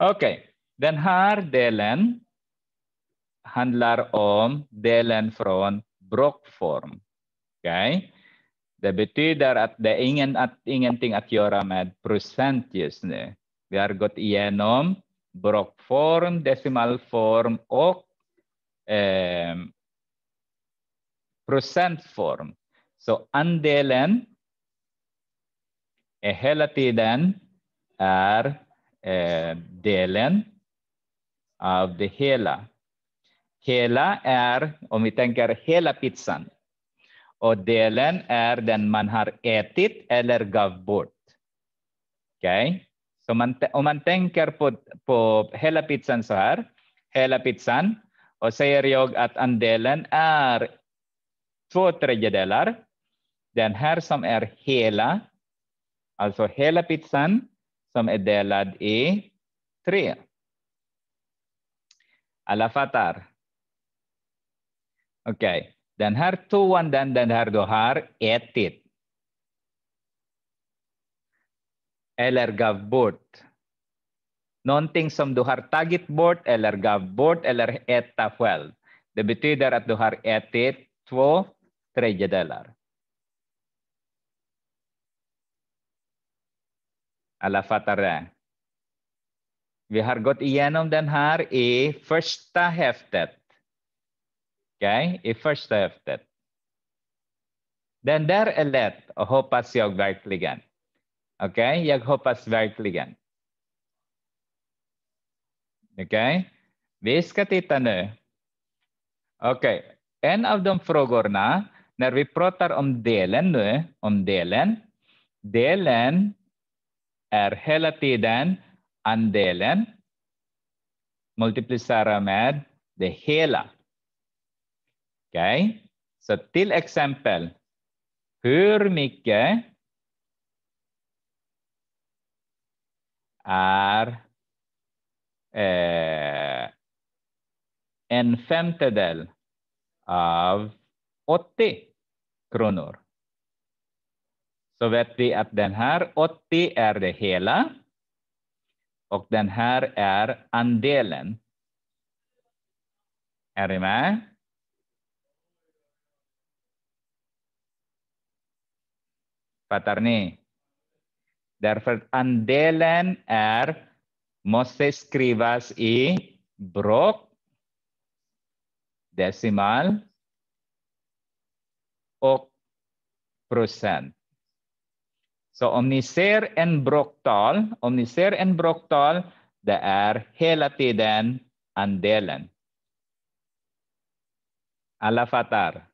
Okej, okay. den här delen handlar om delen från brockform. Okay? Det betyder att det är ingen, att, ingenting att göra med procent just nu. Vi har gått igenom brockform, decimalform och eh, procentform. Så andelen är hela tiden är eh, delen av det hela. Hela är, om vi tänker hela pizzan, och delen är den man har ätit eller gav bort. Okay? Så man, om man tänker på, på hela pizzan så här, hela pizzan, och säger jag att andelen är två tredjedelar, den här som är hela, alltså hela pizzan, som är delad i tre. Alla fattar? Okej, okay. den här tvåan den, den här du har ätit. Eller gav bort. Någonting som du har tagit bort eller gav bort eller äta själv. Det betyder att du har ätit två tredjedelar. Al-Fatara. Vi har gått igenom den här i första häftet. Okej, okay? i första häftet. Den där är lätt, och hoppas jag verkligen. Okej, okay? jag hoppas verkligen. Okej, okay? vi ska titta nu. Okej, en av de frågorna, när vi pratar om delen nu, om delen, delen är hela tiden andelen multiplicerar med det hela. Okej? Okay? Så till exempel, hur mycket är eh, en femtedel av 80 kronor? så vet vi att den här 80 är det hela och den här är andelen. Är ni med? Fattar ni? Därför andelen är måste skrivas i bråk, decimal och procent. Så om ni ser en bråktal, om ni ser en bråktal, det är hela tiden andelen. Alla fattar?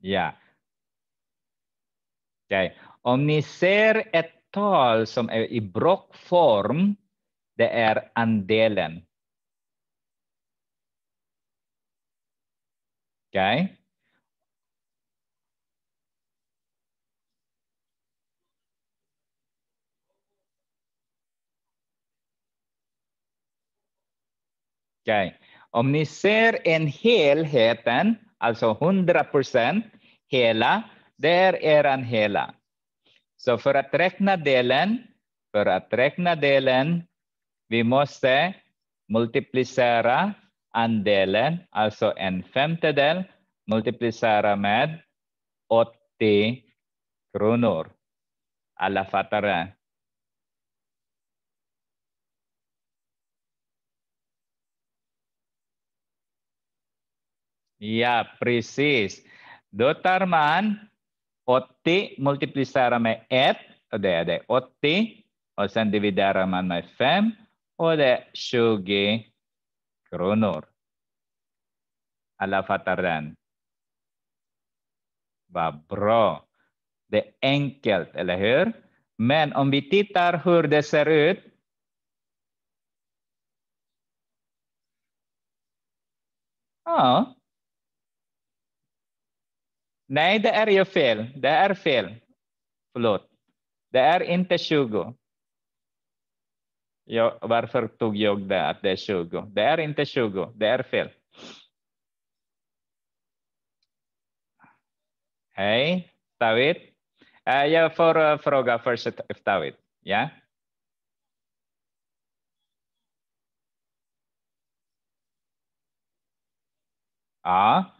Ja. Okay. Om ni ser ett tal som är i brockform, det är andelen. Okej? Okay. Okay. Om ni ser en helheten, alltså 100 procent, hela, där är eran hela. Så för att räkna delen, för att räkna delen, vi måste multiplicera andelen, alltså en femtedel, multiplicera med 80 kronor. Alla fattar det? Ja, precis. Då tar man 80, multiplicerar med 1, och det är det 80. Och sen dividerar man med 5, och det är 20 kronor. Alla fattar den? Vad bra. Det är enkelt, eller hur? Men om vi tittar hur det ser ut. Ja, Nej, det är ju fel. Det är fel. Förlåt. Det är inte 20. Jag, varför tog jag det att det är 20? Det är inte 20. Det är fel. Hej, Tawid. Eh, jag får eh, fråga först Tawid. Ja? Ja.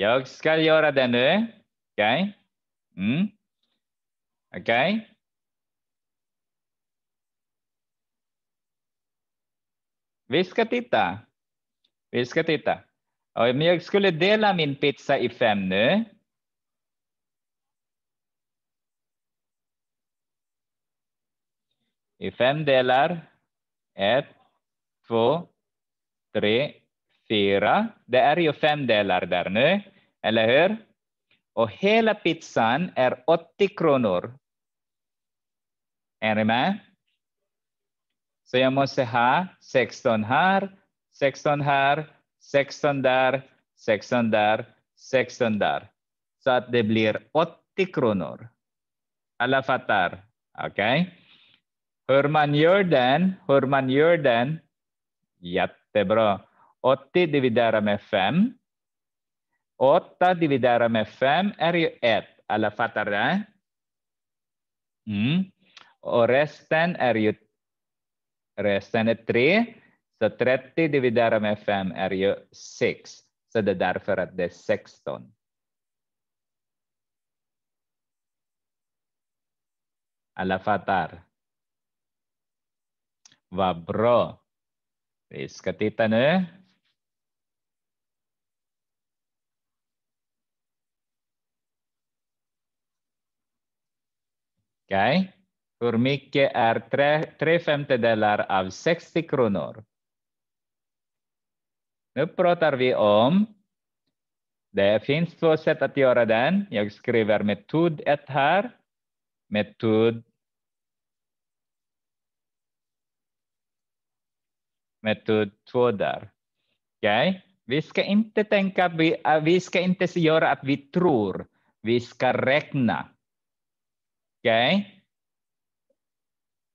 Jag ska göra det nu. Okej. Okay. Mm. Okay. Vi ska titta. Vi ska titta. Om jag skulle dela min pizza i fem nu. I fem delar. Ett, två, tre, fyra. Det är ju fem delar där nu, eller hur? Och hela pizzan är 80 kronor. Är ni med? Så jag måste ha 16 här, 16 här, 16 där, 16 där, 16 där. Så att det blir 80 kronor. Alla fattar? Okej? Okay? Hur man gör den, hur man gör den. Jättebra. 80 dividerat med 5. 8 dividerat med 5 är ju 1. Alla fattar det? Mm. Och resten är ju resten är 3. Så 30 dividerat med 5 är ju 6. Så det är därför att det är 16. Alla fattar? Vad bra. Vi ska titta nu. Okay. Hur mycket är tre, tre femtedelar av 60 kronor? Nu pratar vi om... Det finns två sätt att göra den. Jag skriver metod 1 här. Metod... Metod 2 där. Okay. Vi ska inte tänka, vi, vi ska inte göra att vi tror. Vi ska räkna. Okay?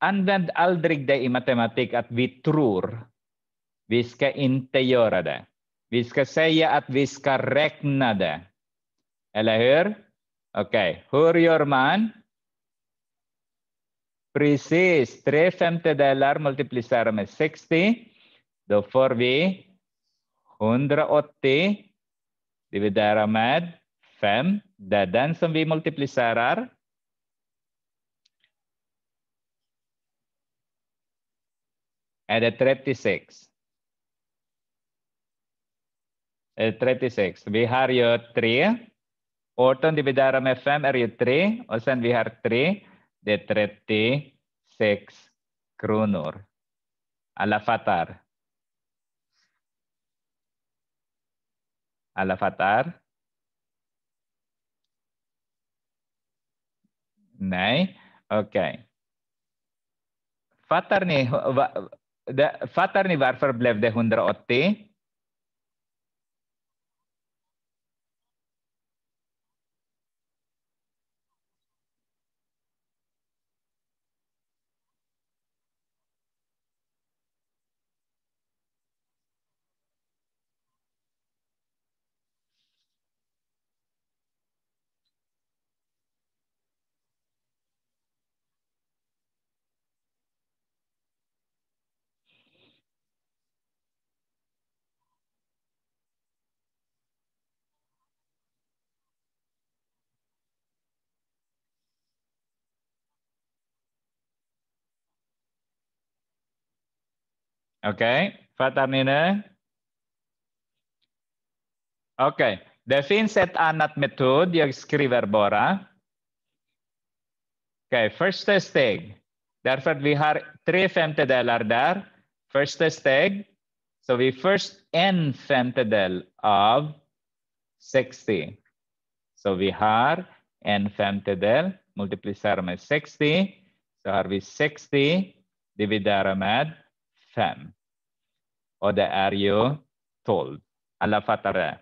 Använd aldrig det i matematik att vi tror. Vi ska inte göra det. Vi ska säga att vi ska räkna det. Eller hur? Okej, okay. hur gör man? Precis, tre femtedelar multiplicerar med 60. Då får vi 180 dividerat med 5. Det är den som vi multiplicerar. ada 36. At 36. Vi har ju tre. 18 dividerat med 5 är ju 3 och sen vi har 3. Det 36 er kronor. Alla fattar? Alla fattar? Nej, okej. Okay. Fattar ni? Det, fattar ni varför blev det 180? Okej, okay. fattar ni nu? okay. det finns ett annat metod. Jag skriver bara. okay. första steg. Därför vi har tre femtedelar där. Första steg. Så vi först en femtedel av 60. Så vi har en femtedel, multiplicerar med 60. Så har vi 60, dividerar med fem. Och det är ju tolv. Alla fattar det?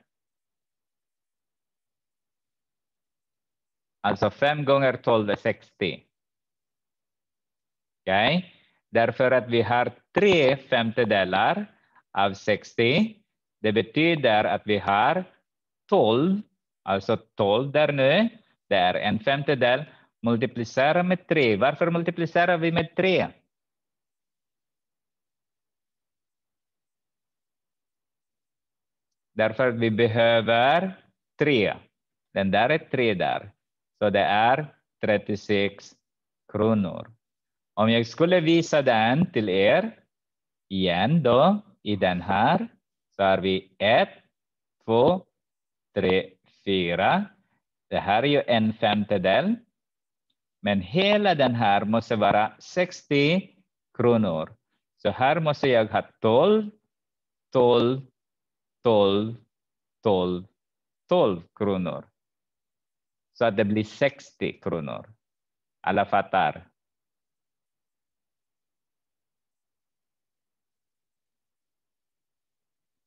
Alltså fem gånger tolv är 60. Okej? Okay? Därför att vi har tre femtedelar av 60. Det betyder att vi har 12, alltså 12 där nu. Det är en femtedel. Multiplicera med 3. Varför multiplicerar vi med 3? Därför att vi behöver tre. Den där är tre där. Så det är 36 kronor. Om jag skulle visa den till er igen då, i den här, så har vi ett, två, tre, fyra. Det här är ju en femtedel. Men hela den här måste vara 60 kronor. Så här måste jag ha 12, 12, 12, 12, 12 kronor. Så att det blir 60 kronor. Alla fattar.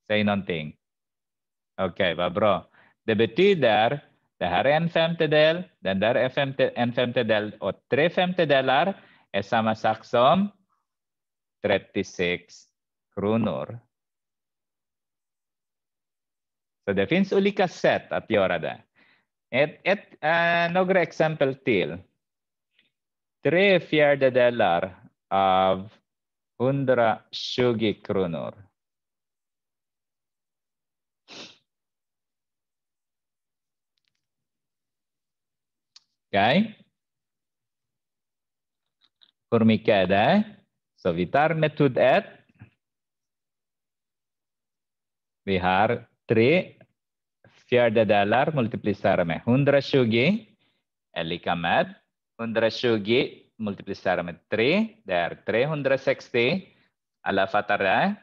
Säg någonting. Okej, okay, vad bra. Det betyder, det här är en femtedel, den där är femte, en femtedel och tre femtedelar är samma sak som 36 kronor. Så det finns olika sätt att göra det. Ett, ett, äh, några exempel till. Tre fjärdedelar av 120 kronor. Okay. Hur mycket är det? Så vi tar metod 1. Vi har tre fjärdedelar multiplicerar med 120 är lika med 120 multiplicerar med 3, det är 360. Alla fattar det?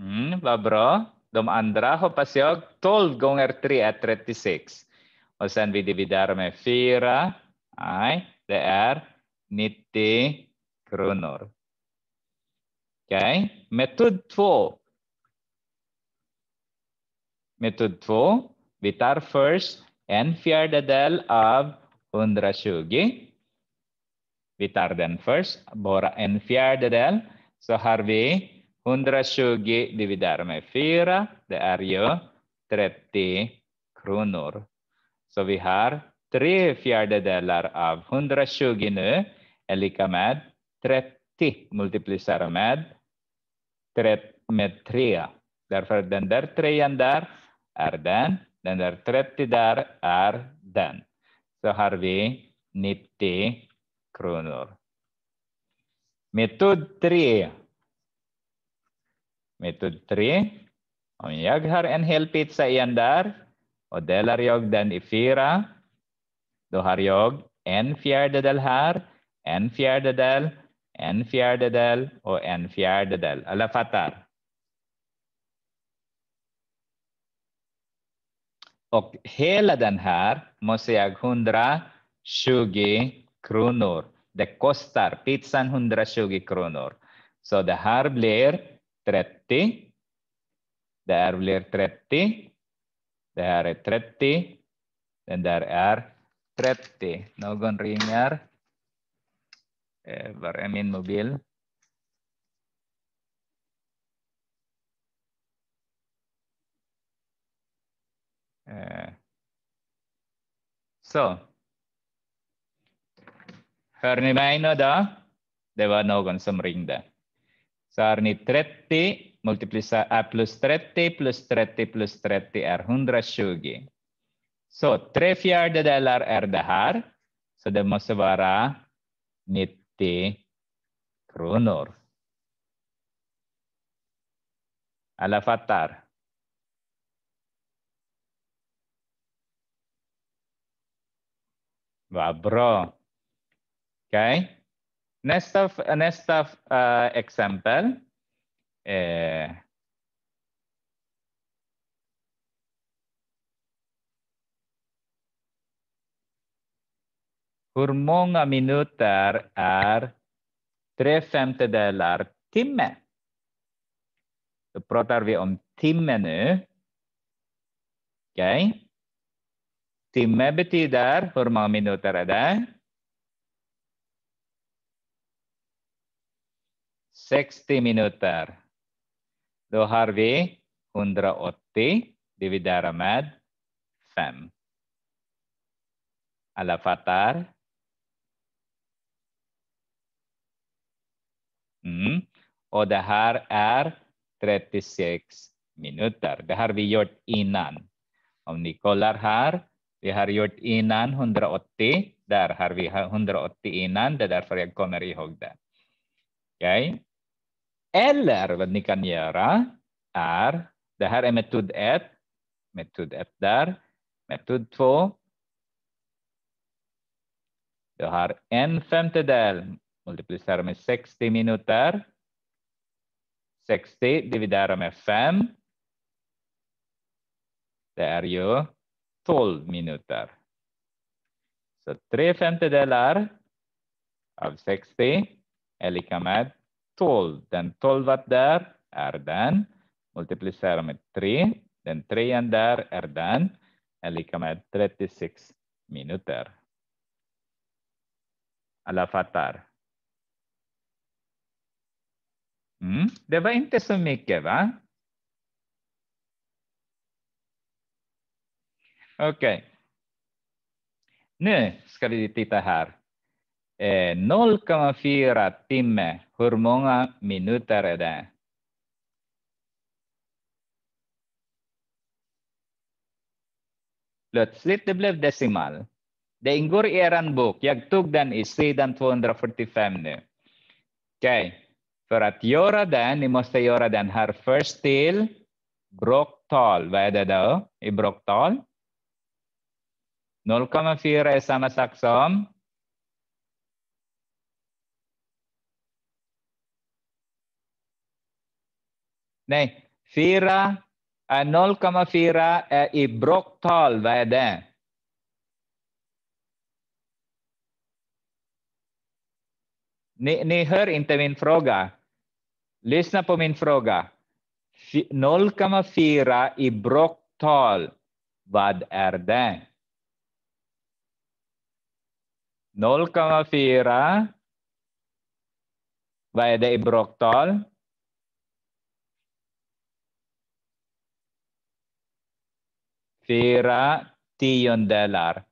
Mm, vad bra. De andra hoppas jag. 12 gånger 3 är 36. Och sen vi dividerar med 4. Nej, det är 90 kronor. Okej, metod två. Metod två. Vi tar först en fjärdedel av 120. Vi tar den först, bara en fjärdedel. Så har vi 120 dividerat med 4, det är ju 30 kronor. Så vi har tre fjärdedelar av 120 nu är lika med 30 multiplicerat med med trea. Därför den där trean där är den, den där 30 där är den. Så har vi 90 kronor. Metod 3. Metod 3. Om jag har en hel pizza igen där och delar jag den i fyra, då har jag en fjärdedel här, en fjärdedel en fjärdedel och en fjärdedel. Alla fattar? Och hela den här, måste jag 120 kronor. Det kostar pizzan 120 kronor. Så det här blir 30. Det här blir 30. Det här är 30. Den där är 30. Någon ringer. Eh, var är min mobil? Eh, så. Hör ni mig nu då? Det var någon som ringde. Så har ni 30 multiplicerat plus 30 plus 30 plus 30 är 120. Så tre fjärdedelar är det här. Så det måste vara 90. D. kronor. Alafatar. fattar. Vad bra. Okej. Okay. next nästa uh, Eh, Hur många minuter är tre femtedelar timme? Då pratar vi om timme nu. Okay. Timme betyder, hur många minuter är det? 60 minuter. Då har vi 180 dividerat med 5. Alla fattar? Mm. Och det här är 36 minuter. Det har vi gjort innan. Om ni kollar här, vi har gjort innan 180. Där har vi 180 innan, det är därför jag kommer ihåg det. Okay. Eller vad ni kan göra är, det här är metod 1, metod 1 där, metod 2. Du har en femtedel multiplicerar med 60 minuter. 60 dividerar med 5. Det är ju 12 minuter. Så tre femtedelar av 60 är lika med 12. Den 12 där är den. Multiplicerar med 3. Den trean där är den. Är lika med 36 minuter. Alla fattar. Mm. Det var inte så mycket, va? Okej. Okay. Nu ska vi titta här. 0,4 eh, timme, hur många minuter är det? Plötsligt det blev decimal. Det ingår i er bok. Jag tog den i sidan 245 nu. Okej. Okay. För att göra den, ni måste göra den här först till bråktal. Vad är det då i bråktal? 0,4 är samma sak som 4 0,4 är i bråktal. Vad är det? Ni, ni hör inte min fråga. Lyssna på min fråga. 0,4 i brocktal, vad är det? 0,4. Vad är det i brocktal? Fyra tiondelar.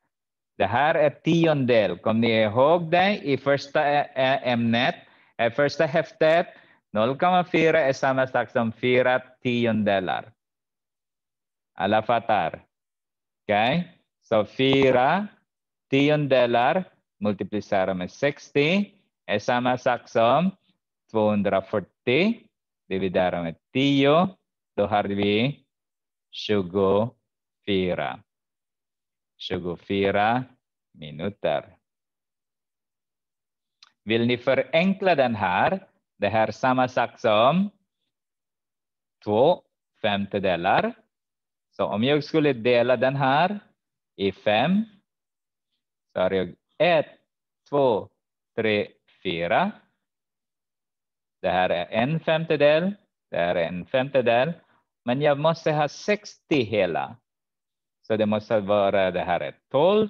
Det här är tiondel. Kommer ni ihåg det i första ämnet, första häftet? 0,4 är samma sak som 4 tiondelar. Alla fattar? Okej? Okay? Så 4 tiondelar multiplicerat med 60 är samma sak som 240 dividerat med 10. Då har vi 24. 24 minuter. Vill ni förenkla den här? Det här är samma sak som två femtedelar. Så om jag skulle dela den här i fem så har jag ett, två, tre, fyra. Det här är en femtedel. Det här är en femtedel. Men jag måste ha 60 hela. Så det måste vara det här är 12.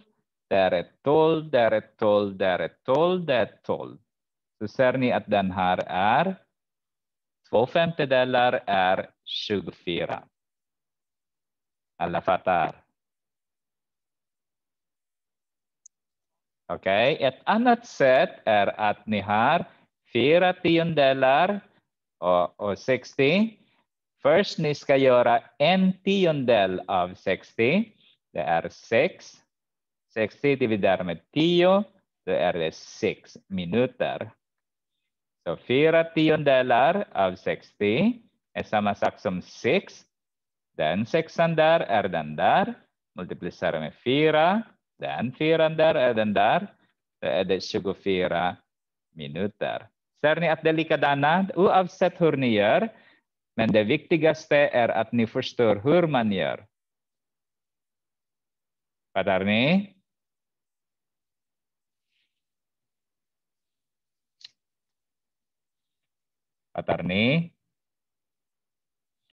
Det här är 12. Det här är 12. Det här är 12. Det är 12. Så ser ni att den här är två femtedelar är 24. Alla fattar? Okej, okay. ett annat sätt är att ni har fyra tiondelar och, och 60. Först ni ska göra en tiondel av 60. Det är 6. 60 dividerat med 10, då är det 6 minuter. Så 4 tiondelar av 60 är samma sak som 6. Den sexan där är den där. Multiplicera med 4. Den fyran där är den där. Då är det 24 minuter. Ser ni att det är likadana oavsett hur ni gör? Men det viktigaste är att ni förstår hur man gör. Fattar ni? Pak Tarni.